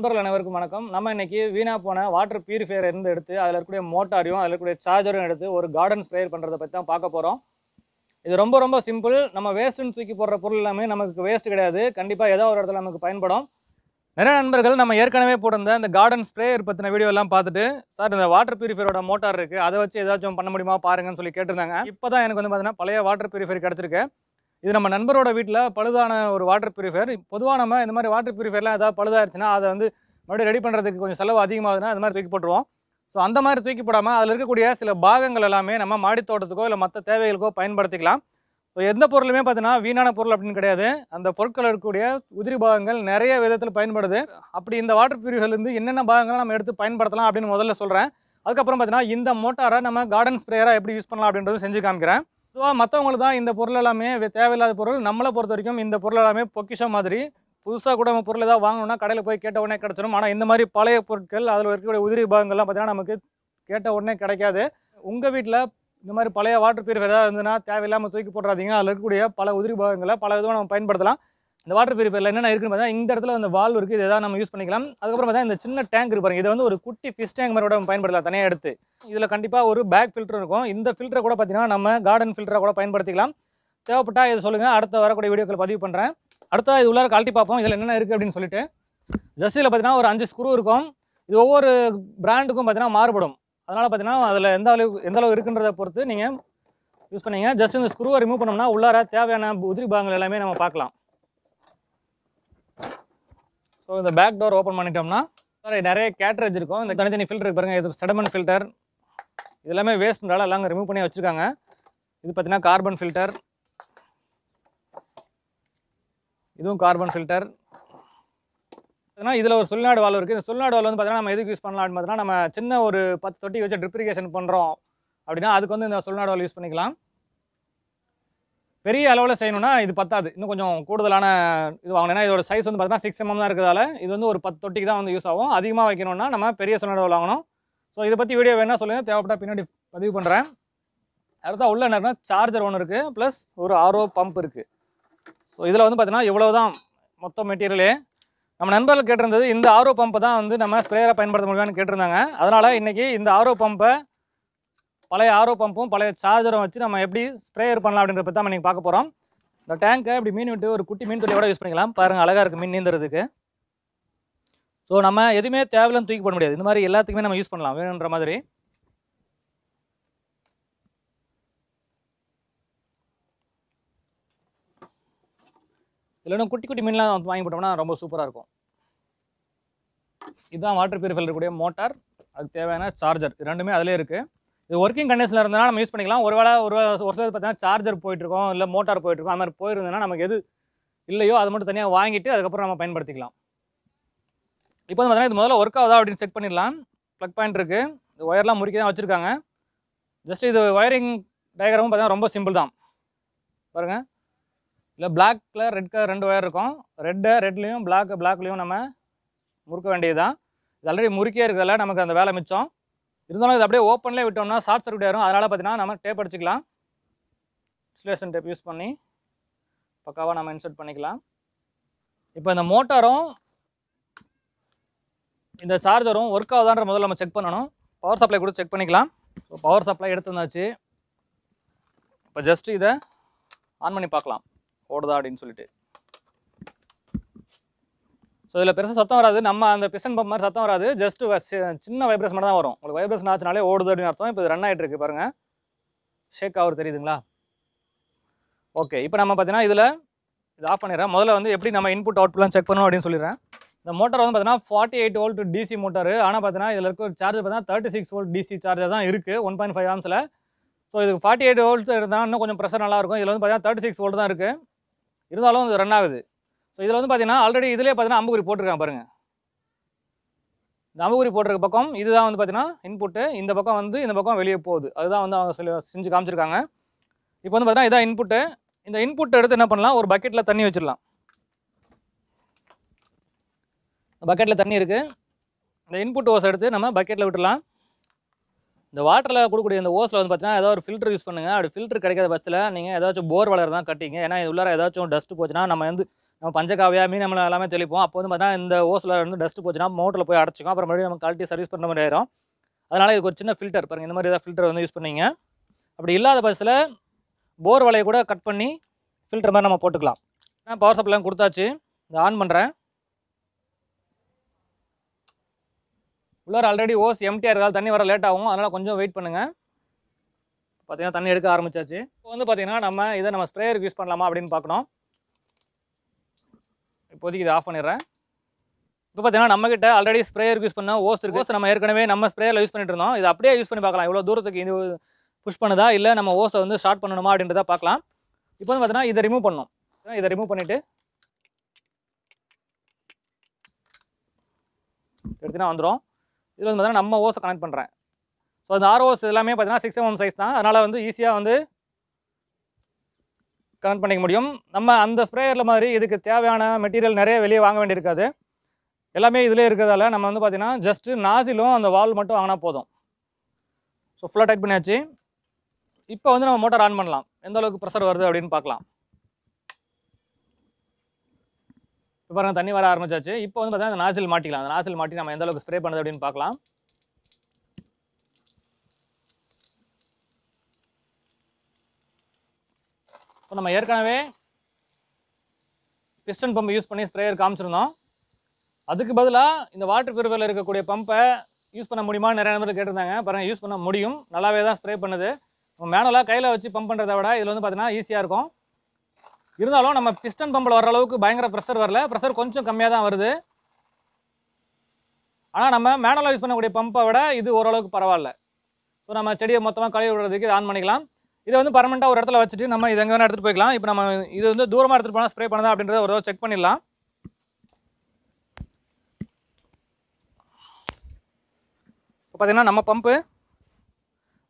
நண்பர்கள் அனைவருக்கும் வணக்கம் நம்ம இன்னைக்கு வீணாக போன வாட்டர் பியூரிஃபையர் இருந்து எடுத்து அதில் இருக்கக்கூடிய மோட்டாரையும் அதில் இருக்கக்கூடிய சார்ஜரும் எடுத்து ஒரு கார்டன் ஸ்ப்ரேயர் பண்ணுறதை பற்றி தான் பார்க்க போகிறோம் இது ரொம்ப ரொம்ப சிம்பிள் நம்ம வேஸ்ட்டுன்னு தூக்கி போடுற பொருள் எல்லாமே நமக்கு வேஸ்ட் கிடையாது கண்டிப்பாக ஏதோ ஒரு இடத்துல நமக்கு பயன்படும் நிறைய நண்பர்கள் நம்ம ஏற்கனவே போட்டிருந்த இந்த கார்டன் ஸ்ப்ரேயர் பற்றின வீடியோலாம் பார்த்துட்டு சார் இந்த வாட்டர் பியூரிஃபையரோட மோட்டார் இருக்குது அதை வச்சு ஏதாச்சும் பண்ண முடியுமா பாருங்கன்னு சொல்லி கேட்டிருந்தாங்க இப்போ தான் எனக்கு வந்து பார்த்தீங்கன்னா பழைய வாட்டர் பியூரிஃபையர் கிடச்சிருக்கு இது நம்ம நண்பரோட வீட்டில் பழுதான ஒரு வாட்டர் ப்யூரிஃபையர் பொதுவாக நம்ம இந்த மாதிரி வாட்டர் ப்யூரிஃபையர்லாம் ஏதாவது பழுதாயிருச்சுன்னா அதை வந்து மறுபடியும் ரெடி பண்ணுறதுக்கு கொஞ்சம் செலவு அதிகமாகுதுன்னா அது மாதிரி தூக்கி போட்டுருவோம் ஸோ அந்த மாதிரி தூக்கி போடாமல் அதில் இருக்கக்கூடிய சில பாகங்கள் எல்லாமே நம்ம மாடி தோட்டத்துக்கோ இல்லை மற்ற தேவைகளுக்கோ பயன்படுத்திக்கலாம் ஸோ எந்த பொருளுமே பார்த்தீங்கன்னா வீணான பொருள் அப்படின்னு கிடையாது அந்த பொருட்கள் இருக்கக்கூடிய உதிரி பாகங்கள் நிறைய விதத்தில் பயன்படுது அப்படி இந்த வாட்டர் பியூரிஃபைலேருந்து என்னென்ன பாகங்களை நம்ம எடுத்து பயன்படுத்தலாம் அப்படின்னு முதல்ல சொல்கிறேன் அதுக்கப்புறம் பார்த்தீங்கன்னா இந்த மோட்டாரை நம்ம கார்டன் ஸ்ப்ரேயராக எப்படி யூஸ் பண்ணலாம் அப்படின்றதும் செஞ்சு காமிக்கிறேன் பொதுவாக மற்றவங்களுக்கு தான் இந்த பொருள் எல்லாமே தேவையில்லாத பொருள் நம்மளை பொறுத்த வரைக்கும் இந்த பொருள் எல்லாமே பொக்கிஷம் மாதிரி புதுசாக கூட நம்ம பொருள் ஏதாவது வாங்கணும்னா கடையில் போய் கேட்ட உடனே கிடச்சிடும் ஆனால் இந்த மாதிரி பழைய பொருட்கள் அதில் இருக்கக்கூடிய உதிரி பாகங்கள்லாம் பார்த்தீங்கன்னா நமக்கு கேட்ட உடனே கிடைக்காது உங்கள் வீட்டில் இந்த மாதிரி பழைய வாட்டர் பியூரிஃபை ஏதாவது இருந்ததுன்னா தேவையில்லாமல் தூக்கி போடுறாதீங்க அதில் இருக்கக்கூடிய பல உதிரி பாகங்களை பல விதமாக நம்ம பயன்படுத்தலாம் இந்த வாட்டர் பியூரிஃபயரில் என்னென்ன இருக்குன்னு பார்த்தா இந்த இடத்துல அந்த வால் இருக்குது இதை தான் நம்ம யூஸ் பண்ணிக்கலாம் அதுக்கப்புறம் பார்த்தா இந்த சின்ன டேங்க் இருப்பாங்க இதை இது வந்து ஒரு குட்டி ஃபிஷ் டேங்க் மாதிரி கூட பயன்படுத்தலாம் தனியாக எடுத்து இதில் கண்டிப்பாக ஒரு பேக் ஃபில்டர் இருக்கும் இந்த ஃபில்டரை கூட பார்த்தீங்கன்னா நம்ம கார்டன் ஃபில்டரை கூட பயன்படுத்திக்கலாம் தேவைப்பட்டால் இதை சொல்லுங்கள் அடுத்த வரக்கூடிய வீடியோக்கள் பதிவு பண்ணுறேன் அடுத்த இது உள்ளார கழட்டி பார்ப்போம் இதில் என்னென்ன இருக்குது அப்படின்னு சொல்லிட்டு ஜஸ்டியில் பார்த்தீங்கன்னா ஒரு அஞ்சு ஸ்க்ரூ இருக்கும் இது ஒவ்வொரு பிராண்டுக்கும் பார்த்தீங்கன்னா மாறுபடும் அதனால் பார்த்தீங்கன்னா அதில் எந்த அளவுக்கு எந்த அளவு இருக்குன்றதை பொறுத்து நீங்கள் யூஸ் பண்ணிங்க ஜஸ்ட் இந்த ஸ்க்ரூவை ரிமூவ் பண்ணோம்னா உள்ளார தேவையான உதிரி பாகங்கள் எல்லாமே நம்ம பார்க்கலாம் ஸோ இந்த பேக் டோர் ஓப்பன் பண்ணிட்டோம்னா நிறைய கேட்ரேஜ் இருக்கும் இந்த தனித்தனி ஃபில்டர் பாருங்க இது செடமன் ஃபில்டர் இது எல்லாமே வேஸ்ட்னால எல்லாம் ரிமூவ் பண்ணி வச்சுருக்காங்க இது பார்த்தீங்கன்னா கார்பன் ஃபில்டர் இதுவும் கார்பன் ஃபில்டர் ஏன்னா இதில் ஒரு சுள்நாடு வால் இருக்குது இந்த சொல்நாடு வாழ் வந்து பார்த்தீங்கன்னா நம்ம எதுக்கு யூஸ் பண்ணலாம்னு பார்த்தீங்கன்னா நம்ம சின்ன ஒரு பத்து தொட்டி வச்சு ட்ரிப்ரிகேஷன் பண்ணுறோம் அப்படின்னா அதுக்கு வந்து இந்த சொல்நாடு வாழ் யூஸ் பண்ணிக்கலாம் பெரிய அளவில் செய்யணும்னா இது பத்தாது இன்னும் கொஞ்சம் கூடுதலான இது வாங்கணும் இதோட சைஸ் வந்து பார்த்தீங்கன்னா சிக்ஸ் எம்எம் தான் இருக்கிறதால இது வந்து ஒரு பத்து தொட்டிக்கு தான் வந்து யூஸ் ஆகும் அதிகமாக வைக்கணும்னா நம்ம பெரிய சொன்னடவில் வாங்கணும் ஸோ இதை பற்றி வீடியோ வேணால் சொல்லுங்கள் தேவைப்பட்டால் பின்னாடி பதிவு பண்ணுறேன் அடுத்தா உள்ள என்ன சார்ஜர் ஒன்று இருக்குது ப்ளஸ் ஒரு ஆர்ஓ பம்ப் இருக்குது ஸோ இதில் வந்து பார்த்தீங்கன்னா இவ்வளோ தான் மொத்த மெட்டீரியலே நம்ம நண்பர்கள் கேட்டிருந்தது இந்த ஆர்ஓ பம்பை தான் வந்து நம்ம ஸ்ப்ரேயரை பயன்படுத்த முடியும்னு கேட்டிருந்தாங்க அதனால் இன்றைக்கி இந்த ஆர்ஓ பம்பை பழைய ஆரோ பம்பும் பழைய சார்ஜரும் வச்சு நம்ம எப்படி ஸ்ப்ரேயர் பண்ணலாம் அப்படின்ற பற்றி நம்ம நீங்கள் பார்க்க போகிறோம் இந்த டேங்கை இப்படி மீன் விட்டு ஒரு குட்டி மீன் தொழியோட யூஸ் பண்ணிக்கலாம் பாருங்கள் அழகாக இருக்குது மீன் நீந்துறதுக்கு ஸோ நம்ம எதுவுமே தேவையில்லாம் தூக்கி போட முடியாது இந்த மாதிரி எல்லாத்துக்குமே நம்ம யூஸ் பண்ணலாம் வேணுன்ற மாதிரி இல்லைன்னா குட்டி குட்டி மீன்லாம் வாங்கி போட்டோம்னா ரொம்ப சூப்பராக இருக்கும் இதுதான் வாட்டர் பியூரிஃபையர் இருக்கக்கூடிய மோட்டார் அதுக்கு தேவையான சார்ஜர் ரெண்டுமே அதிலே இருக்குது இது ஒர்க்கிங் கண்டிஷனில் இருந்தால் நம்ம யூஸ் பண்ணிக்கலாம் ஒரு வேளை ஒரு ஒரு சிலர் பார்த்தீங்கன்னா சார்ஜர் போயிட்டுருக்கோம் இல்லை மோட்டார் போயிட்டுருக்கோம் அது மாதிரி போயிருந்ததுன்னா நமக்கு எது இல்லையோ அது மட்டும் தனியாக வாங்கிட்டு அதுக்கப்புறம் நம்ம பயன்படுத்திக்கலாம் இப்போ வந்து பார்த்தீங்கன்னா இது முதல்ல ஒர்க் ஆகுதா அப்படின்னு செக் பண்ணிடலாம் ப்ளக் பாயிண்ட் இருக்குது இந்த ஒயர்லாம் முறுக்கி தான் வச்சுருக்காங்க ஜஸ்ட் இது ஒயரிங் டயக்ராமும் பார்த்தீங்கன்னா ரொம்ப சிம்பிள் தான் பாருங்கள் இல்லை பிளாக் கலர் ரெட் கலர் ரெண்டு ஒயர் இருக்கும் ரெட்டு ரெட்லேயும் பிளாக்கு பிளாக்லேயும் நம்ம முறுக்க வேண்டியது தான் இது ஆல்ரெடி முறுக்கே இருக்கிறதால நமக்கு அந்த வேலை மிச்சம் இருந்தாலும் இது அப்படியே ஓப்பன்லேயே விட்டோம்னா ஷார்ட் சர்க்கிட் ஆயிரும் அதனால் பார்த்தீங்கன்னா நம்ம டேப் அடிச்சிக்கலாம் இன்சுலேஷன் டேப் யூஸ் பண்ணி பக்காவாக நம்ம இன்சர்ட் பண்ணிக்கலாம் இப்போ இந்த மோட்டாரும் இந்த சார்ஜரும் ஒர்க் ஆகுதான்ற முதல்ல நம்ம செக் பண்ணணும் பவர் சப்ளை கூட செக் பண்ணிக்கலாம் ஸோ பவர் சப்ளை எடுத்து வந்தாச்சு இப்போ ஜஸ்ட்டு இதை ஆன் பண்ணி பார்க்கலாம் ஓடுதா அப்படின்னு சொல்லிட்டு ஸோ இதில் பெருசாக சத்தம் வராது நம்ம அந்த பிசன் பம்ப் மாதிரி சத்தம் வராது ஜஸ்ட் சின்ன வைப்ரேஷன் மட்டும் தான் வரும் உங்களுக்கு வைப்ரேஷன் ஆச்சுனாலே ஓடுது அப்படின்னு அர்த்தம் இப்போ ரன் ஆகிட்டு இருக்கு பாருங்கள் ஷேக் ஆகுது தெரியுதுங்களா ஓகே இப்போ நம்ம பார்த்தீங்கன்னா இதில் இது ஆஃப் பண்ணிடுறேன் முதல்ல வந்து எப்படி நம்ம இன்புட் அவுட்புட்லாம் செக் பண்ணணும் அப்படின்னு சொல்லிடுறேன் இந்த மோட்டர் வந்து பார்த்தீங்கன்னா forty eight volt DC motor ஆனால் பார்த்தீங்கன்னா இதில் இருக்க சார்ஜர் பார்த்தீங்கன்னா thirty six volt DC charger தான் இருக்குது ஒன் பாயிண்ட் ஃபைவ் ஆம்ஸில் ஸோ இதுக்கு ஃபார்ட்டி எயிட் வோல்ட்ஸ் இருந்தால் இன்னும் கொஞ்சம் ப்ரெஷர் நல்லாயிருக்கும் இதில் வந்து பார்த்தீங்கன்னா தேர்ட்டி சிக்ஸ் வோல்ட் தான் இருக்குது இருந்தாலும் இது ரன் ஆகுது ஸோ இதில் வந்து பார்த்தீங்கன்னா ஆல்ரெடி இதிலே பார்த்தீங்கன்னா அம்புக்குறி போட்டிருக்கேன் பாருங்க இந்த அம்புக்குறி போட்டிருக்க பக்கம் இதுதான் வந்து பார்த்தீங்கன்னா இன்புட்டு இந்த பக்கம் வந்து இந்த பக்கம் வெளியே போகுது அதுதான் வந்து அவங்க செஞ்சு காமிச்சிருக்காங்க இப்போ வந்து பார்த்தீங்கன்னா இதான் இன்புட்டு இந்த இன்புட் எடுத்து என்ன பண்ணலாம் ஒரு பக்கெட்டில் தண்ணி வச்சிடலாம் பக்கெட்டில் தண்ணி இருக்குது இந்த இன்புட் ஓஸ் எடுத்து நம்ம பக்கெட்டில் விட்டுடலாம் இந்த வாட்டரில் கொடுக்கக்கூடிய இந்த ஓஸில் வந்து பார்த்தீங்கன்னா ஏதாவது ஒரு ஃபில்ட்ரு யூஸ் பண்ணுங்கள் அப்படி ஃபில்ட்ரு கிடைக்காத பஸ்ஸில் நீங்கள் ஏதாச்சும் போர் வளர் தான் கட்டிங்க ஏன்னா இது உள்ளார ஏதாச்சும் டஸ்ட்டு போச்சுன்னா நம்ம வந்து நம்ம பஞ்சக்காவியா மீன் நம்மளை எல்லாமே தெளிப்போம் அப்போ வந்து பார்த்தீங்கன்னா இந்த ஓசில் வந்து டஸ்ட் போச்சுன்னா மோட்டரில் போய் அடைச்சிக்கும் அப்புறம் மறுபடியும் நம்ம கழட்டி சர்வீஸ் பண்ண மாதிரி ஆயிரும் அதனால் இது ஒரு சின்ன ஃபில்டர் பாருங்கள் இந்த மாதிரி ஏதாவது ஃபில்டர் வந்து யூஸ் பண்ணிங்க அப்படி இல்லாத பட்சத்தில் போர் வலையை கூட கட் பண்ணி ஃபில்டர் மாதிரி நம்ம போட்டுக்கலாம் நான் பவர் சப்ளைலாம் கொடுத்தாச்சு இதை ஆன் பண்ணுறேன் உள்ளார் ஆல்ரெடி ஓஸ் எம்டியாக இருக்காது தண்ணி வர லேட் ஆகும் அதனால் கொஞ்சம் வெயிட் பண்ணுங்கள் பார்த்தீங்கன்னா தண்ணி எடுக்க ஆரம்பிச்சாச்சு இப்போ வந்து பார்த்தீங்கன்னா நம்ம இதை நம்ம ஸ்ப்ரேயருக்கு யூஸ் பண்ணலாமா அப்படின்னு பார்க்கணும் இப்போதைக்கு இதை ஆஃப் பண்ணிடுறேன் இப்போ பார்த்தீங்கன்னா நம்மக்கிட்ட ஆல்ரெடி ஸ்ப்ரேயர் யூஸ் பண்ண ஓஸ் இருக்கு ஓஸ் நம்ம ஏற்கனவே நம்ம ஸ்ப்ரேயரில் யூஸ் பண்ணிட்டு இருந்தோம் இதை அப்படியே யூஸ் பண்ணி பார்க்கலாம் இவ்வளோ தூரத்துக்கு இது புஷ் பண்ணுதா இல்லை நம்ம ஓஸை வந்து ஸ்டார்ட் பண்ணணுமா அப்படின்றத பார்க்கலாம் இப்போ வந்து பார்த்தீங்கன்னா இதை ரிமூவ் பண்ணோம் இதை ரிமூவ் பண்ணிவிட்டு எடுத்துனா வந்துடும் இதில் வந்து பார்த்தீங்கன்னா நம்ம ஓஸை கனெக்ட் பண்ணுறேன் ஸோ அந்த ஓஸ் எல்லாமே பார்த்தீங்கன்னா சிக்ஸ் எம்எம் சைஸ் தான் அதனால் வந்து ஈஸியாக வந்து கனெக்ட் பண்ணிக்க முடியும் நம்ம அந்த ஸ்ப்ரேயரில் மாதிரி இதுக்கு தேவையான மெட்டீரியல் நிறைய வெளியே வாங்க வேண்டியிருக்காது எல்லாமே இதிலே இருக்கிறதால நம்ம வந்து பார்த்திங்கன்னா ஜஸ்ட்டு நாசிலும் அந்த வால் மட்டும் வாங்கினா போதும் ஸோ ஃபுல்லாக டைட் பண்ணியாச்சு இப்போ வந்து நம்ம மோட்டார் ஆன் பண்ணலாம் எந்த அளவுக்கு ப்ரெஷர் வருது அப்படின்னு பார்க்கலாம் இப்போ பாருங்கள் தண்ணி வர ஆரம்பிச்சாச்சு இப்போ வந்து பார்த்தீங்கன்னா அந்த நாசில் மாட்டிக்கலாம் அந்த நாசில் மாட்டி நம்ம எந்த அளவுக்கு ஸ்ப்ரே பண்ணுது அப்படின்னு பார்க்கலாம் இப்போ நம்ம ஏற்கனவே பிஸ்டன் பம்பை யூஸ் பண்ணி ஸ்ப்ரேயர் காமிச்சிருந்தோம் அதுக்கு பதிலாக இந்த வாட்டர் பியூரிஃபையில் இருக்கக்கூடிய பம்பை யூஸ் பண்ண முடியுமா நிறைய நேரம் கேட்டிருந்தாங்க பாருங்கள் யூஸ் பண்ண முடியும் நல்லாவே தான் ஸ்ப்ரே பண்ணுது மேனலாக கையில் வச்சு பம்ப் பண்ணுறதை விட இதில் வந்து பார்த்தீங்கன்னா ஈஸியாக இருக்கும் இருந்தாலும் நம்ம பிஸ்டன் பம்பில் வர அளவுக்கு பயங்கர ப்ரெஷர் வரல ப்ரெஷர் கொஞ்சம் கம்மியாக தான் வருது ஆனால் நம்ம மேனலாக யூஸ் பண்ணக்கூடிய பம்பை விட இது ஓரளவுக்கு பரவாயில்ல ஸோ நம்ம செடியை மொத்தமாக கழுவி விடுறதுக்கு இது ஆன் பண்ணிக்கலாம் இதை வந்து பர்மனெண்ட்டாக ஒரு இடத்துல வச்சுட்டு நம்ம இது எங்கே வேணால் எடுத்துகிட்டு போய்க்கலாம் இப்போ நம்ம இது வந்து தூரமாக எடுத்துகிட்டு போனால் ஸ்ப்ரே பண்ணதா அப்படின்றத ஒரு செக் பண்ணிடலாம் இப்போ பார்த்திங்கன்னா நம்ம பம்பு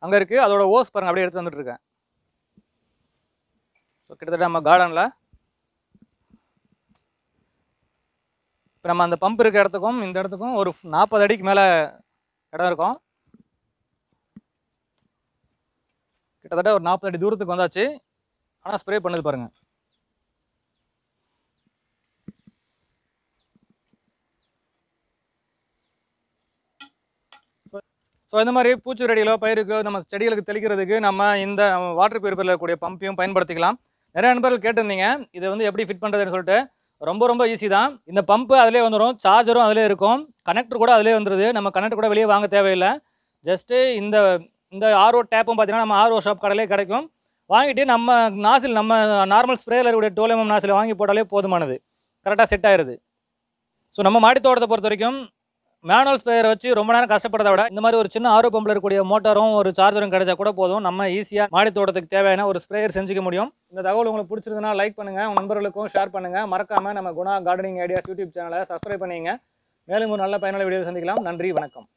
அங்கே இருக்குது அதோட ஓஸ் பாருங்கள் அப்படியே எடுத்து வந்துட்டுருக்கேன் ஸோ கிட்டத்தட்ட நம்ம கார்டனில் இப்போ நம்ம அந்த பம்ப் இருக்கிற இடத்துக்கும் இந்த இடத்துக்கும் ஒரு நாற்பது அடிக்கு மேலே இடம் இருக்கும் கிட்டத்தட்ட ஒரு நாற்பது அடி தூரத்துக்கு வந்தாச்சு ஆனால் ஸ்ப்ரே பண்ணது பாருங்கள் ஸோ இந்த மாதிரி பூச்சி ரெடிகளோ பயிருக்கோ நம்ம செடிகளுக்கு தெளிக்கிறதுக்கு நம்ம இந்த வாட்டர் பியூரிஃபரில் இருக்கக்கூடிய பம்பையும் பயன்படுத்திக்கலாம் நிறைய நண்பர்கள் கேட்டிருந்தீங்க இதை வந்து எப்படி ஃபிட் பண்ணுறதுன்னு சொல்லிட்டு ரொம்ப ரொம்ப ஈஸி தான் இந்த பம்பு அதிலே வந்துடும் சார்ஜரும் அதிலே இருக்கும் கனெக்டர் கூட அதிலே வந்துடுது நம்ம கனெக்டர் கூட வெளியே வாங்க தேவையில்லை ஜஸ்ட்டு இந்த இந்த ஆர்ஓ டேப்பும் பார்த்தீங்கன்னா நம்ம ஆர்ஓ ஷாப் கடையிலே கிடைக்கும் வாங்கிட்டு நம்ம நாசில் நம்ம நார்மல் ஸ்ப்ரேயில் இருக்கக்கூடிய டோலியம் நாசில் வாங்கி போட்டாலே போதுமானது கரெக்டாக செட் ஆயிடுது ஸோ நம்ம மாடி தோட்டத்தை பொறுத்த வரைக்கும் மேனுவல் ஸ்ப்ரேயரை வச்சு ரொம்ப நேரம் கஷ்டப்படுறத விட இந்த மாதிரி ஒரு சின்ன ஆர்வ பம்பில் இருக்கக்கூடிய மோட்டாரும் ஒரு சார்ஜரும் கிடைச்சா கூட போதும் நம்ம ஈஸியாக மாடி தோட்டத்துக்கு தேவையான ஒரு ஸ்ப்ரேயர் செஞ்சுக்க முடியும் இந்த தகவல் உங்களுக்கு பிடிச்சிருந்தனா லைக் பண்ணுங்கள் உங்கள் நண்பர்களுக்கும் ஷேர் பண்ணுங்கள் மறக்காமல் நம்ம குணா கார்டனிங் ஐடியாஸ் யூடியூப் சேனலை சப்ஸ்கிரைப் பண்ணிங்க மேலும் ஒரு நல்ல பயனுள்ள வீடியோ சந்திக்கலாம் நன்றி வணக்கம்